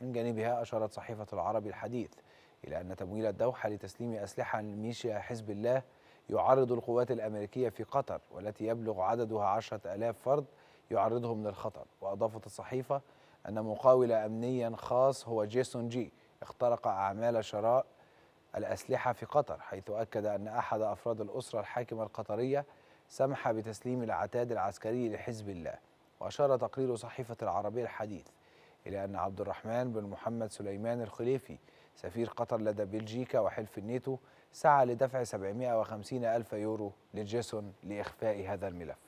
من جانبها أشارت صحيفة العربي الحديث إلى أن تمويل الدوحة لتسليم أسلحة لميليشيا حزب الله يعرض القوات الأمريكية في قطر والتي يبلغ عددها عشرة ألاف فرد يعرضهم للخطر وأضافت الصحيفة أن مقاول أمنيا خاص هو جيسون جي اخترق أعمال شراء الأسلحة في قطر حيث أكد أن أحد أفراد الأسرة الحاكمة القطرية سمح بتسليم العتاد العسكري لحزب الله وأشار تقرير صحيفة العربية الحديث إلى أن عبد الرحمن بن محمد سليمان الخليفي سفير قطر لدى بلجيكا وحلف الناتو سعى لدفع 750 ألف يورو لجيسون لإخفاء هذا الملف